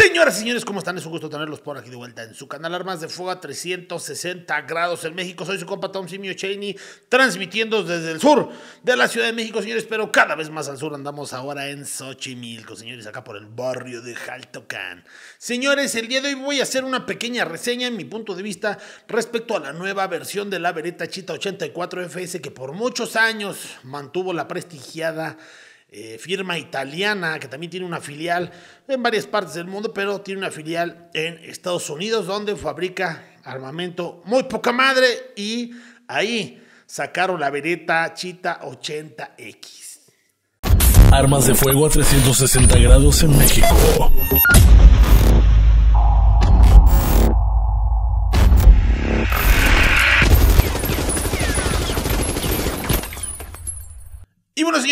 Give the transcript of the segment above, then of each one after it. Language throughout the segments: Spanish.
Señoras y señores, ¿cómo están? Es un gusto tenerlos por aquí de vuelta en su canal Armas de Fuego a 360 grados en México. Soy su compa Tom Simio Cheney, transmitiendo desde el sur de la Ciudad de México, señores, pero cada vez más al sur andamos ahora en Xochimilco, señores, acá por el barrio de Jaltocan. Señores, el día de hoy voy a hacer una pequeña reseña en mi punto de vista respecto a la nueva versión de la Beretta Chita 84 FS que por muchos años mantuvo la prestigiada eh, firma italiana que también tiene una filial en varias partes del mundo, pero tiene una filial en Estados Unidos donde fabrica armamento muy poca madre y ahí sacaron la vereta Chita 80X. Armas de fuego a 360 grados en México.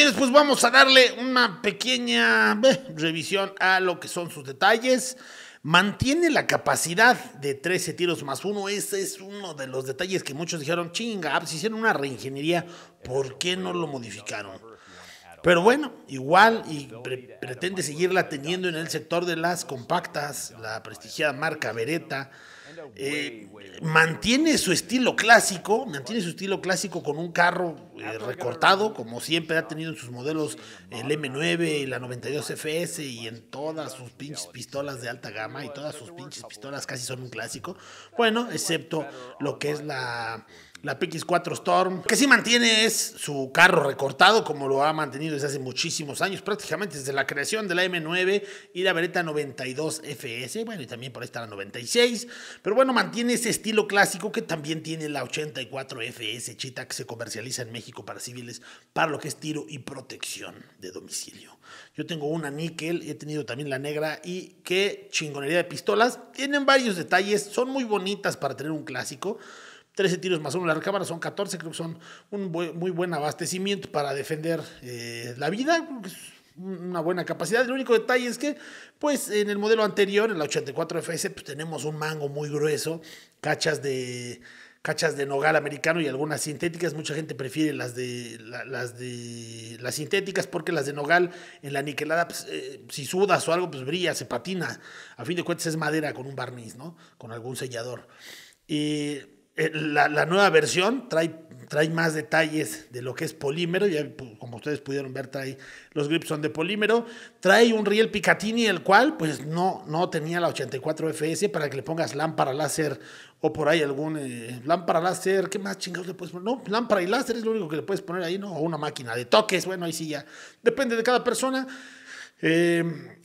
y después vamos a darle una pequeña revisión a lo que son sus detalles. Mantiene la capacidad de 13 tiros más uno. Ese es uno de los detalles que muchos dijeron, chinga, ah, si pues hicieron una reingeniería, ¿por qué no lo modificaron? Pero bueno, igual y pretende seguirla teniendo en el sector de las compactas, la prestigiada marca Beretta. Eh, mantiene su estilo clásico, mantiene su estilo clásico con un carro ah, pues, eh, recortado, como siempre ha tenido en sus modelos el M9 y la 92 FS y en todas sus pinches pistolas de alta gama y todas sus pinches pistolas casi son un clásico. Bueno, excepto lo que es la la PX4 Storm, que sí mantiene es su carro recortado, como lo ha mantenido desde hace muchísimos años, prácticamente desde la creación de la M9 y la Beretta 92 FS, bueno, y también por ahí está la 96, pero bueno, mantiene ese estilo clásico que también tiene la 84 FS Chita, que se comercializa en México para civiles, para lo que es tiro y protección de domicilio. Yo tengo una níquel, he tenido también la negra, y qué chingonería de pistolas, tienen varios detalles, son muy bonitas para tener un clásico, 13 tiros más uno en la recámara son 14, creo que son un muy buen abastecimiento para defender eh, la vida. Una buena capacidad. El único detalle es que, pues, en el modelo anterior, en la 84FS, pues tenemos un mango muy grueso, cachas de cachas de nogal americano y algunas sintéticas. Mucha gente prefiere las de, las de las sintéticas porque las de nogal en la niquelada, pues, eh, si sudas o algo, pues brilla, se patina. A fin de cuentas es madera con un barniz, ¿no? Con algún sellador. y eh, eh, la, nueva versión trae, trae más detalles de lo que es polímero. Ya, pues, como ustedes pudieron ver, trae los grips son de polímero. Trae un riel Picatinny, el cual pues no, no tenía la 84 FS para que le pongas lámpara láser o por ahí algún eh, lámpara láser. ¿Qué más chingados le puedes poner? No, lámpara y láser es lo único que le puedes poner ahí, ¿no? O una máquina de toques. Bueno, ahí sí ya. Depende de cada persona. Eh,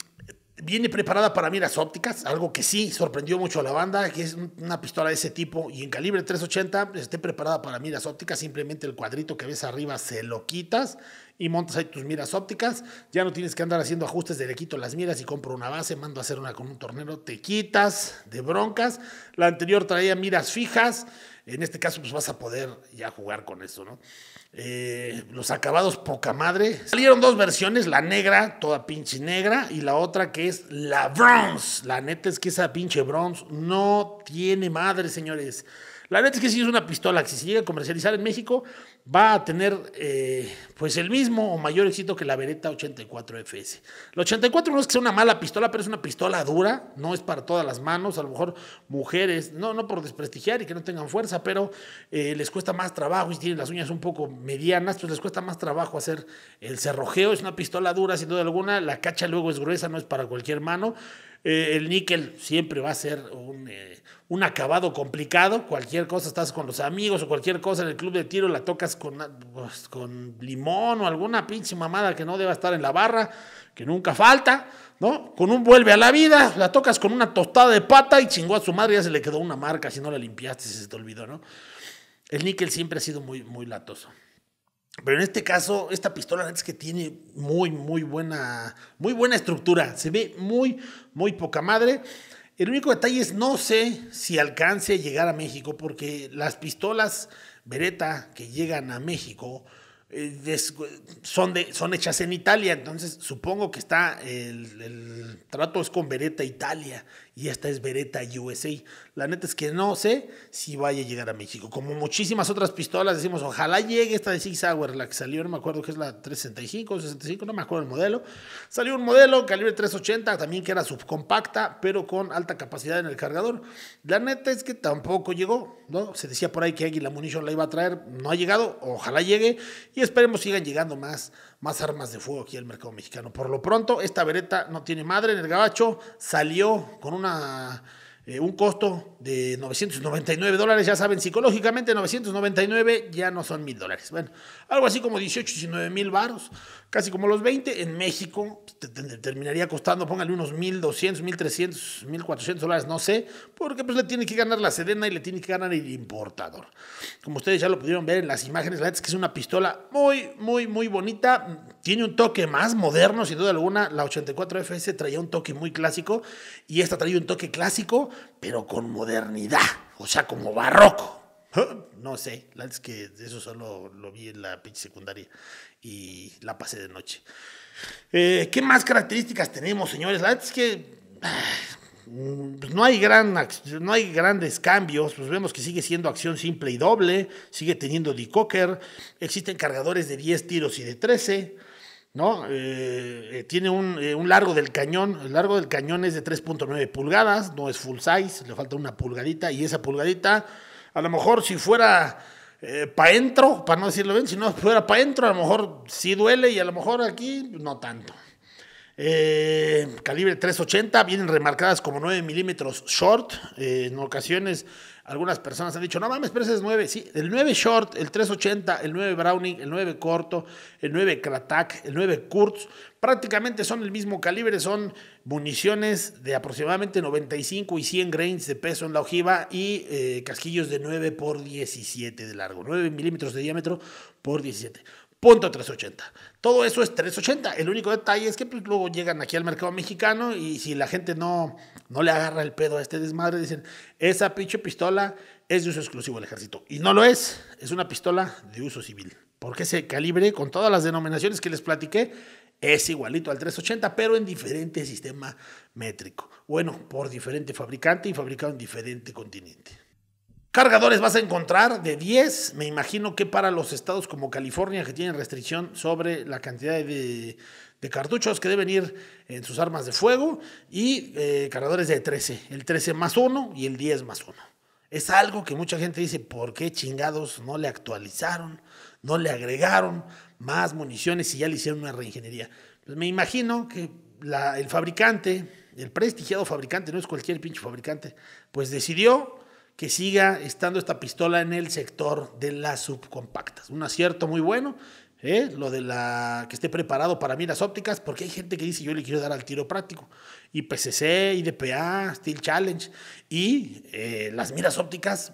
viene preparada para miras ópticas, algo que sí sorprendió mucho a la banda, que es una pistola de ese tipo y en calibre 380 esté preparada para miras ópticas, simplemente el cuadrito que ves arriba se lo quitas y montas ahí tus miras ópticas, ya no tienes que andar haciendo ajustes de le quito las miras y compro una base, mando a hacer una con un tornero, te quitas de broncas, la anterior traía miras fijas, en este caso pues vas a poder ya jugar con eso, ¿no? Eh, los acabados poca madre. Salieron dos versiones, la negra, toda pinche negra, y la otra que es la bronze. La neta es que esa pinche bronze no tiene madre, señores. La neta es que si es una pistola que si se llega a comercializar en México va a tener eh, pues el mismo o mayor éxito que la Beretta 84FS. La 84 no es que sea una mala pistola, pero es una pistola dura, no es para todas las manos, a lo mejor mujeres, no, no por desprestigiar y que no tengan fuerza, pero eh, les cuesta más trabajo y tienen las uñas un poco medianas, pues les cuesta más trabajo hacer el cerrojeo. Es una pistola dura, sin duda alguna. La cacha luego es gruesa, no es para cualquier mano. Eh, el níquel siempre va a ser eh, un, acabado complicado. Cualquier cosa, estás con los amigos o cualquier cosa en el club de tiro, la tocas con, pues, con limón o alguna pinche mamada que no deba estar en la barra, que nunca falta, ¿no? Con un vuelve a la vida, la tocas con una tostada de pata y chingó a su madre, ya se le quedó una marca si no la limpiaste, si se te olvidó, ¿no? El níquel siempre ha sido muy, muy latoso. Pero en este caso, esta pistola es que tiene muy, muy buena, muy buena estructura. Se ve muy, muy poca madre. El único detalle es no sé si alcance a llegar a México porque las pistolas Beretta que llegan a México eh, son, de, son hechas en Italia, entonces supongo que está el, trato es con Beretta Italia y esta es Beretta USA. La neta es que no sé si vaya a llegar a México. Como muchísimas otras pistolas decimos, ojalá llegue esta de Six Sauer la que salió, no me acuerdo que es la 365 65, no me acuerdo el modelo. Salió un modelo calibre 380, también que era subcompacta, pero con alta capacidad en el cargador. La neta es que tampoco llegó. Se decía por ahí que la munición la iba a traer, no ha llegado, ojalá llegue y esperemos sigan llegando más, más armas de fuego aquí al mercado mexicano. Por lo pronto, esta vereta no tiene madre en el gabacho, salió con una... Eh, un costo de 999 dólares, ya saben, psicológicamente 999 ya no son mil dólares. Bueno, algo así como 18, 19 mil varos casi como los 20. En México pues, terminaría costando, póngale unos 1.200, 1.300, 1.400 dólares, no sé, porque pues le tiene que ganar la Sedena y le tiene que ganar el importador. Como ustedes ya lo pudieron ver en las imágenes, la verdad es que es una pistola muy, muy, muy bonita. Tiene un toque más moderno, sin duda alguna. La 84FS traía un toque muy clásico y esta traía un toque clásico, pero con modernidad, o sea, como barroco. No sé, la es que eso solo lo vi en la pinche secundaria y la pasé de noche. Eh, ¿Qué más características tenemos, señores? La es que pues, no hay, gran, no hay grandes cambios, pues vemos que sigue siendo acción simple y doble, sigue teniendo cocker, existen cargadores de 10 tiros y de 13, ¿no? Eh, eh, tiene un, un, largo del cañón, el largo del cañón es de 3.9 pulgadas, no es full size, le falta una pulgadita y esa pulgadita a lo mejor si fuera eh, para para no decirlo bien, si no fuera para a lo mejor sí duele y a lo mejor aquí no tanto. Eh, calibre 380, vienen remarcadas como 9 milímetros short. Eh, en ocasiones algunas personas han dicho, no mames, pero ese es 9. Sí, el 9 short, el 380, el 9 Browning, el 9 corto, el 9 Kratak, el 9 kurz, prácticamente son el mismo calibre, son municiones de aproximadamente 95 y 100 grains de peso en la ojiva y eh, casquillos de 9 por 17 de largo, 9 milímetros de diámetro por 17. Punto 380. Todo eso es 380. El único detalle es que pues, luego llegan aquí al mercado mexicano y si la gente no, no le agarra el pedo a este desmadre, dicen, esa pinche pistola es de uso exclusivo del ejército. Y no lo es, es una pistola de uso civil. Porque ese calibre, con todas las denominaciones que les platiqué, es igualito al 380, pero en diferente sistema métrico. Bueno, por diferente fabricante y fabricado en diferente continente. Cargadores vas a encontrar de 10, me imagino que para los estados como California que tienen restricción sobre la cantidad de, cartuchos que deben ir en sus armas de fuego y eh, cargadores de 13, el 13 más 1 y el 10 más 1. Es algo que mucha gente dice, ¿por qué chingados no le actualizaron? No le agregaron más municiones y ya le hicieron una reingeniería. Pues me imagino que el fabricante, el prestigiado fabricante, no es cualquier pinche fabricante, pues decidió que siga estando esta pistola en el sector de las subcompactas. Un acierto muy bueno, ¿eh? lo de la que esté preparado para miras ópticas, porque hay gente que dice yo le quiero dar al tiro práctico. y IPCC, IDPA, Steel Challenge y eh, las miras ópticas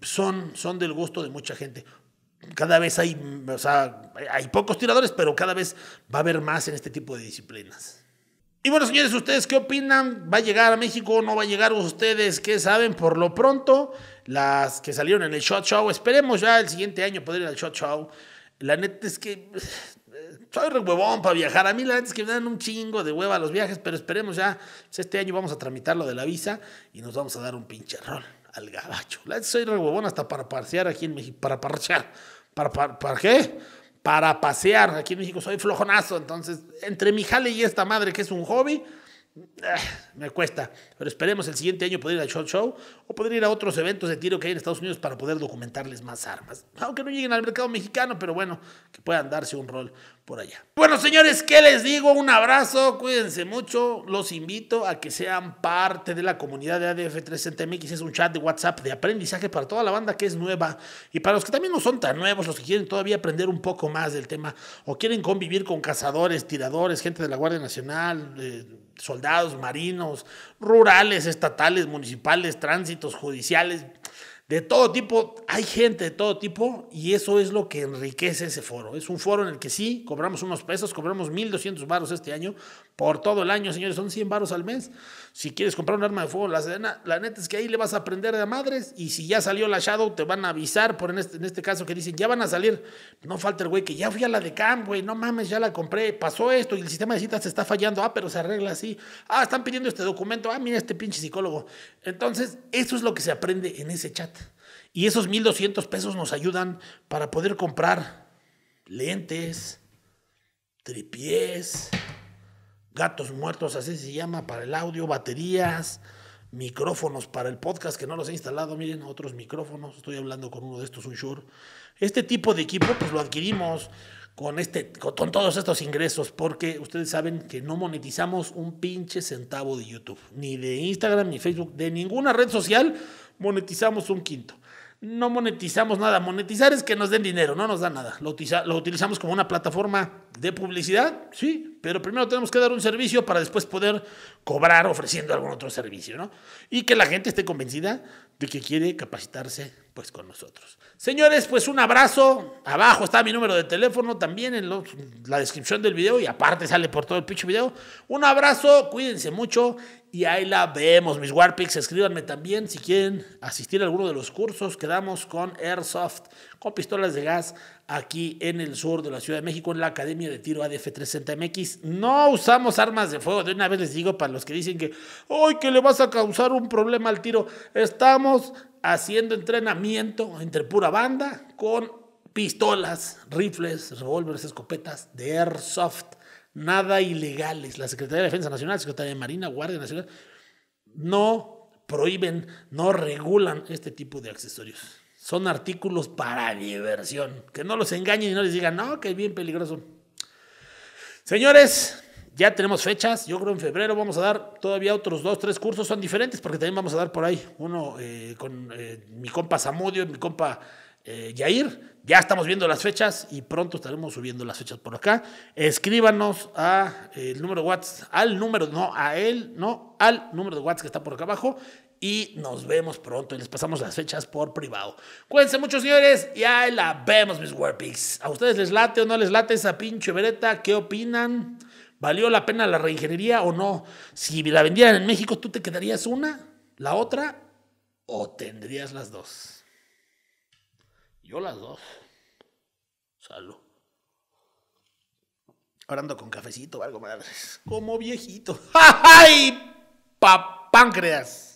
son, son del gusto de mucha gente. Cada vez hay, hay pocos tiradores, pero cada vez va a haber más en este tipo de disciplinas. Y bueno, señores, ¿ustedes qué opinan? ¿Va a llegar a México o no va a llegar? ¿Ustedes qué saben? Por lo pronto, las que salieron en el Shot Show, esperemos ya el siguiente año poder ir al Shot Show. La neta es que soy re huevón para viajar. A mí la neta es que me dan un chingo de hueva los viajes, pero esperemos ya. Pues, este año vamos a tramitar lo de la visa y nos vamos a dar un pinche rol al gabacho. La neta soy re huevón hasta para parsear aquí en México. Para parchear. ¿Para, para, para qué? para pasear. Aquí en México soy flojonazo, entonces entre mi jale y esta madre que es un hobby, ah, me cuesta, pero esperemos el siguiente año poder ir al Shot Show o poder ir a otros eventos de tiro que hay en Estados Unidos para poder documentarles más armas. Aunque no lleguen al mercado mexicano, pero bueno, que puedan darse un rol por allá. Bueno, señores, ¿qué les digo? Un abrazo, cuídense mucho. Los invito a que sean parte de la comunidad de ADF360MX. Es un chat de WhatsApp de aprendizaje para toda la banda que es nueva y para los que también no son tan nuevos, los que quieren todavía aprender un poco más del tema o quieren convivir con cazadores, tiradores, gente de la Guardia Nacional. Eh, soldados, marinos, rurales, estatales, municipales, tránsitos, judiciales, de todo tipo, hay gente de todo tipo y eso es lo que enriquece ese foro. Es un foro en el que sí, cobramos unos pesos, cobramos 1.200 baros este año, por todo el año, señores, son 100 varos al mes. Si quieres comprar un arma de fuego, la, la neta es que ahí le vas a aprender de madres y si ya salió la Shadow te van a avisar, por en este, en este caso que dicen, ya van a salir, no falta el güey que ya fui a la de Cam, güey, no mames, ya la compré, pasó esto y el sistema de citas se está fallando, ah, pero se arregla así, ah, están pidiendo este documento, ah, mira este pinche psicólogo. Entonces, eso es lo que se aprende en ese chat. Y esos 1.200 pesos nos ayudan para poder comprar lentes, tripiés gatos muertos, así se llama, para el audio, baterías, micrófonos para el podcast que no los he instalado, miren, otros micrófonos, estoy hablando con uno de estos, un Shure. Este tipo de equipo pues lo adquirimos con, este, con todos estos ingresos porque ustedes saben que no monetizamos un pinche centavo de YouTube, ni de Instagram, ni Facebook, de ninguna red social monetizamos un quinto no monetizamos nada. Monetizar es que nos den dinero, no nos dan nada. Lo, lo, utilizamos como una plataforma de publicidad, sí, pero primero tenemos que dar un servicio para después poder cobrar ofreciendo algún otro servicio, ¿no? Y que la gente esté convencida que quiere capacitarse pues con nosotros. Señores, pues un abrazo. Abajo está mi número de teléfono también en la descripción del video y aparte sale por todo el pinche video. Un abrazo, cuídense mucho y ahí la vemos. Mis Warpix, escríbanme también si quieren asistir a alguno de los cursos que damos con Airsoft, con pistolas de gas, aquí en el sur de la Ciudad de México, en la Academia de Tiro ADF-360MX. No usamos armas de fuego. De una vez les digo para los que dicen que, hoy que le vas a causar un problema al tiro! Estamos haciendo entrenamiento entre pura banda con pistolas, rifles, revólveres, escopetas de airsoft. Nada ilegales. La Secretaría de Defensa Nacional, Secretaría de Marina, Guardia Nacional, no prohíben, no regulan este tipo de accesorios son artículos para diversión. Que no los engañen y no les digan, no, que es bien peligroso. Señores, ya tenemos fechas. Yo creo en febrero vamos a dar todavía otros dos, tres cursos. Son diferentes porque también vamos a dar por ahí uno eh, con eh, mi compa y mi compa eh, Yair. Ya estamos viendo las fechas y pronto estaremos subiendo las fechas por acá. Escríbanos a eh, número de WhatsApp, al número, no a él, no al número de WhatsApp que está por acá abajo y nos vemos pronto y les pasamos las fechas por privado. Cuídense muchos señores, y ahí la vemos, mis Warpix. ¿A ustedes les late o no les late esa pinche vereta? ¿Qué opinan? ¿Valió la pena la reingeniería o no? Si la vendieran en México, ¿tú te quedarías una, la otra o tendrías las dos? Yo las dos. Salud. Ahora con cafecito o algo, más. Como viejito. ¡Ay! Pa páncreas.